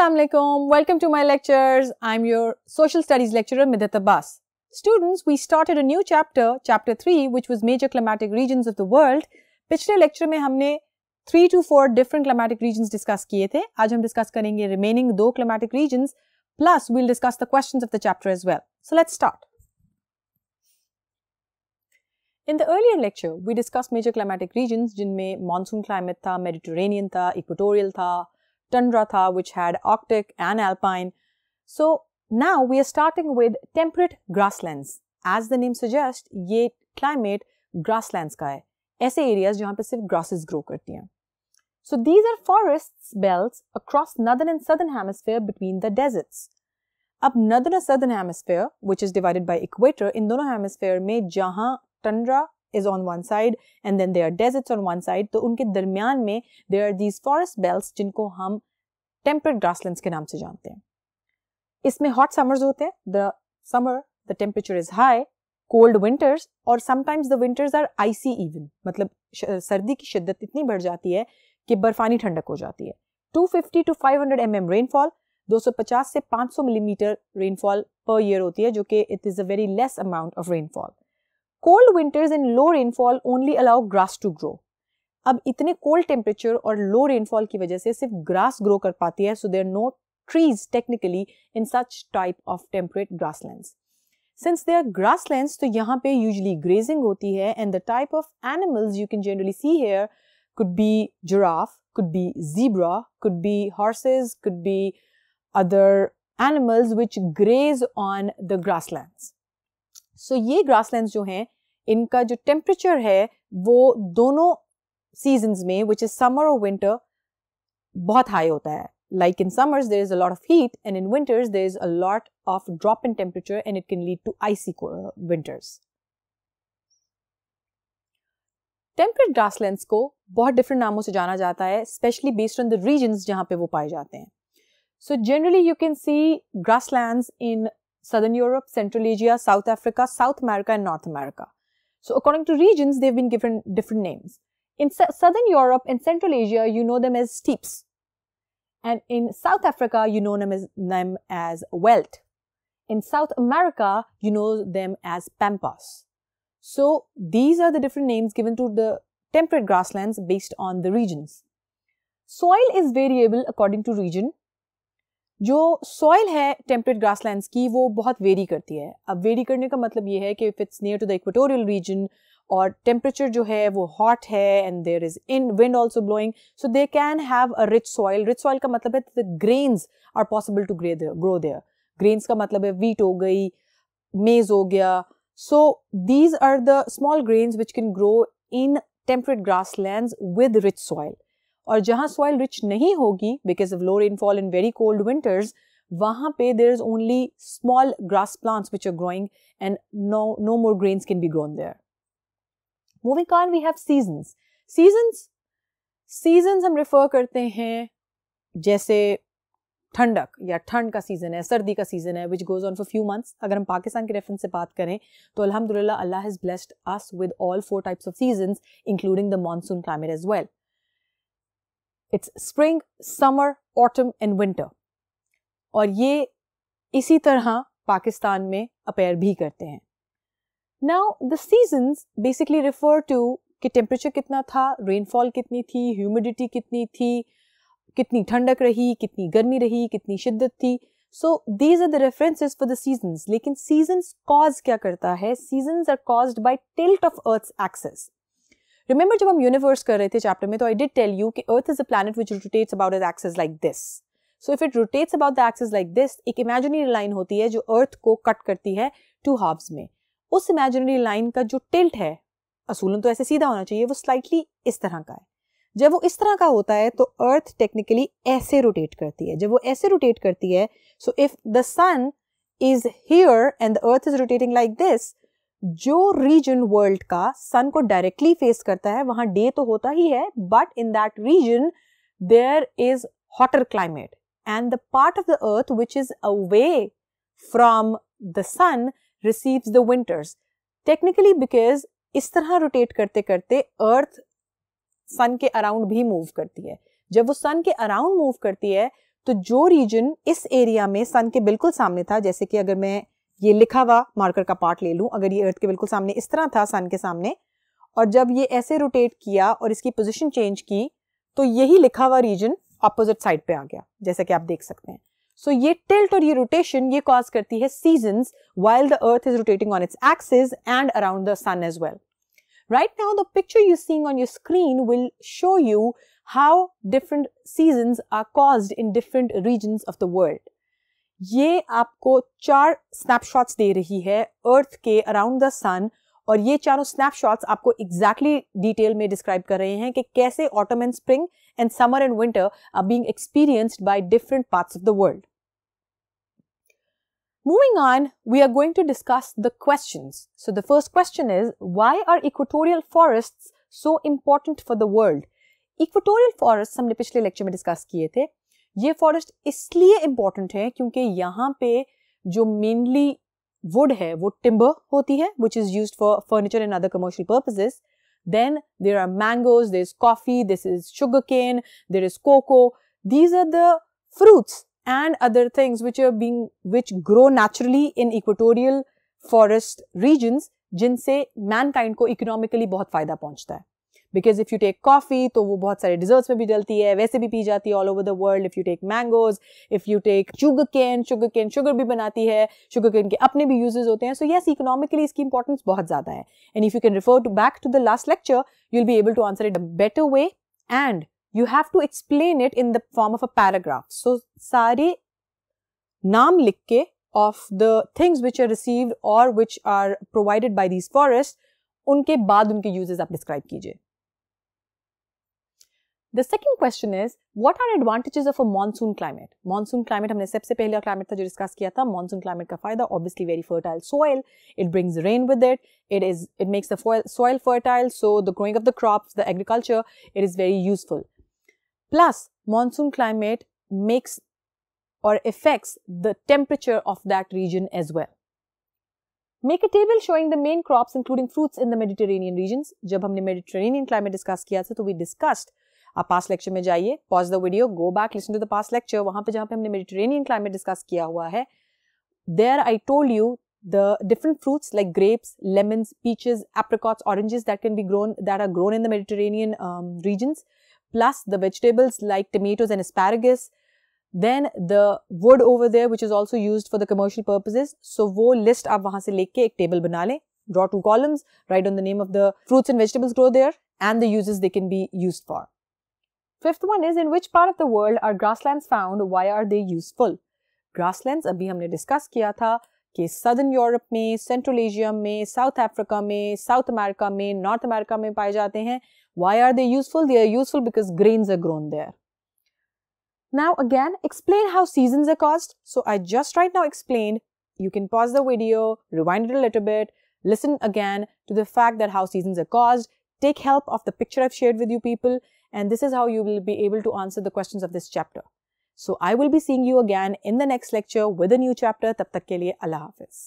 Assalamualaikum. Welcome to my lectures. I'm your social studies lecturer Midat Abbas. Students, we started a new chapter, chapter 3, which was major climatic regions of the world. पिछले lecture में हमने three two four different climatic region discuss किए थे आज हम discuss करेंगे remaining दो climatic region plus we'll discuss the question of the chapter as well so let's start In the earlier lecture, we discussed major climatic regions जिनमें monsoon climate था, Mediterranean था, equatorial था, tundra tha, which had arctic and alpine. So now we are starting with temperate grasslands. As the name suggests, ये climate grasslands का है ऐसे areas जहाँ पे सिर्फ grasses grow करती हैं. So these are forests belts across northern and southern hemisphere between the deserts. अब northern और southern hemisphere, which is divided by equator, इन दोनों hemisphere में जहाँ tundra is on one side and then the deserts on one side तो उनके दरमियान में there are these forest belt जिनको हम टेम्परेट ग्रासलैंड के नाम से जानते हैं इसमें हॉट समर्स होते हैं the summer the temperature is high cold winters और sometimes the winters are icy even मतलब सर्दी की शिद्दत इतनी बढ़ जाती है कि बर्फानी ठंडक हो जाती है 250 to five hundred M M rainfall दो सौ पचास से सौ मिलीमीटर रेनफॉल पर ईयर होती है जो कि it is a very less amount of rainfall cold winters in low rainfall only allow grass to grow अब इतने कोल्ड टेम्परेचर और लो रेनफॉल की वजह से सिर्फ ग्रास ग्रो कर पाती है so there no trees technically in such type of temperate grass land since they are grass land तो यहाँ पे यूजली ग्रेजिंग होती है and the type of animals you can generally see here could be giraffe could be zebra could be horses could be other animals which graze on the grass land so ये grass जो हैं इनका जो temperature है वो दोनों seasons में which is summer और विंटर बहुत हाई होता है like in summers there is a lot of heat and in winters there is a lot of drop in temperature and it can lead to icy winters temperate को बहुत different नामों से जाना जाता है specially based on the region जहां पे वो पाए जाते हैं so generally you can see land in Southern Europe, Central Asia, South Africa, South America, and North America. So according to regions, they've been given different names. In S Southern Europe and Central Asia, you know them as steeps. And in South Africa, you know them as, them as welt. In South America, you know them as pampas. So these are the different names given to the temperate grasslands based on the regions. Soil is variable according to region जो soil है temperate grasslands की वो बहुत very करती है अब very करने का मतलब ये है कि if it's near to the equatorial region और टेम्परेचर जो है वो हॉट है and there is in wind also blowing so they can have a rich soil rich soil का मतलब है the grains are possible to gre grow there grains का मतलब है वीट हो गई मेज हो गया so these are the small grains which can grow in temperate grass land with rich soil और जहाँ सॉइल रिच नहीं होगी because of low rainfall in very cold winters वहाँ पे there is only small grass plants which are growing and no no more grains can be grown there moving on we have seasons seasons seasons हम refer करते हैं जैसे ठंडक या ठंड का सीज़न है सर्दी का सीज़न है which goes on for few months अगर हम पाकिस्तान के रेफरेंस से बात करें तो अलहमदिल्ला अल्लाह has blessed us with all four types of seasons including the monsoon climate as well it's spring summer autumn and winter और ये इसी तरह पाकिस्तान में अपेयर भी करते हैं now the season basically refer to कि टेम्परेचर कितना था रेनफॉल कितनी थी ह्यूमिडिटी कितनी थी कितनी ठंडक रही कितनी गर्मी रही कितनी शिद्दत थी so these are the references for the seasons लेकिन सीजन्स कॉज क्या करता है seasons are caused by tilt of earth axis remember जब हम यूनिवर्स कर रहे थे चैप्टर में तो आई डिड टेल यू कि earth is a planet which rotates about its axis like this so if it rotates about the axis like this एक imaginary line होती है जो अर्थ को कट करती है टू हाफ्स में उस इमेजिनरी लाइन का जो टिल्ट है असूलन तो ऐसे सीधा होना चाहिए वो स्लाइटली इस तरह का है जब वो इस तरह का होता है तो अर्थ टेक्निकली ऐसे रोटेट करती है जब वो ऐसे रोटेट करती है so if the sun is here and the earth is rotating like this जो रीजन वर्ल्ड का सन को डायरेक्टली फेस करता है वहां डे तो होता ही है but in that region there is hotter climate and the part of the earth which is away from the sun receives the winters technically because इस तरह रोटेट करते करते अर्थ सन के अराउंड भी मूव करती है जब वो सन के अराउंड मूव करती है तो जो रीजन इस एरिया में सन के बिल्कुल सामने था जैसे कि अगर मैं ये लिखा हुआ मार्कर का पार्ट ले लूं अगर ये अर्थ के बिल्कुल सामने इस तरह था सन के सामने और जब ये ऐसे रोटेट किया और इसकी पोजिशन चेंज की तो यही लिखा हुआ रीजन अपोजिट साइड पे आ गया जैसा कि आप देख सकते हैं सो so, ये टिल्ट और ये रोटेशन ये कॉज करती है season while the earth is rotating on its axis and around the sun as well right now the picture you seeing on your screen will show you how different season are cause in different region of the world ये आपको चार snapshots दे रही है अर्थ के around the सन और ये चारों snapshots आपको एग्जैक्टली exactly डिटेल में डिस्क्राइब कर रहे हैं कि कैसे autumn and spring and summer and winter are being experienced by different parts of the world moving on we are going to discuss the question so the first question is why are equatorial forest so important for the world equatorial forest हमने पिछले lecture में discuss किए थे ये forest इसलिए important है क्योंकि यहाँ पे जो मेनली वुड है वो टिम्बर होती है which is use for furniture and other commercial purposes then there are mangoes there is coffee this is sugar cane there is cocoa these are the fruits and other things which are being which grow naturally in equatorial forest regions जिनसे mankind को economically बहुत फ़ायदा पहुंचता है because if you take coffee तो वो बहुत सारे डिजर्ट्स में भी डलती है वैसे भी पी जाती है all over the world if you take mangoes if you take sugar cane sugar cane sugar भी बनाती है शुगर कैन के अपने भी यूजेज होते हैं सो यस इकोनॉमिकली इसकी इंपॉर्टेंस बहुत ज़्यादा है and if you can refer to back to the last lecture you'll be able to answer it a better way and you have to explain it in the form of a paragraph so सारे नाम लिख के of the things which are received और which are provided by these forest उनके बाद उनके uses आप describe कीजिए The second question is, what are advantages of a monsoon climate? Monsoon climate, हमने सबसे पहले climate था जो discuss किया था. Monsoon climate का फायदा, obviously very fertile soil. It brings rain with it. it makes the soil fertile. So the growing of the crops, the agriculture, it is very useful. Plus, monsoon climate makes or affects the temperature of that region as well. Make a table showing the main crops, including fruits in the Mediterranean regions. जब the Mediterranean climate discuss किया था, तो we discussed आप पास lecture में जाइए pause the video go back listen to the past lecture वहाँ पे जहाँ पे हमने मेडिटेरेनियन क्लाइमेट डिस्कस किया हुआ है there I told you the different fruits like grapes, lemons, peaches, apricots, oranges that can be grown that are grown in the Mediterranean um, regions, plus the vegetables like tomatoes and asparagus. Then the wood over there, which is also used for the commercial purposes. So वो list आप वहाँ से लेके एक table बना लें. Draw two columns, write on the name of the fruits and vegetables grow there and the uses they can be used for. Fifth one is in which part of the world are grasslands found? Why are they useful? Grasslands, abhi humne discuss kiya tha ke southern Europe mein, central Asia mein, south Africa mein, south America mein, north America mein paaye jaate hain. Why are they useful? They are useful because grains are grown there. Now again, explain how seasons are caused. So I just right now explained, you can pause the video, rewind it a little bit, listen again to the fact that how seasons are caused, Take help of the picture I've shared with you people and this is how you will be able to answer the questions of this chapter. So I will be seeing you again in the next lecture with a new chapter. Tab tak ke liye Allah Hafiz.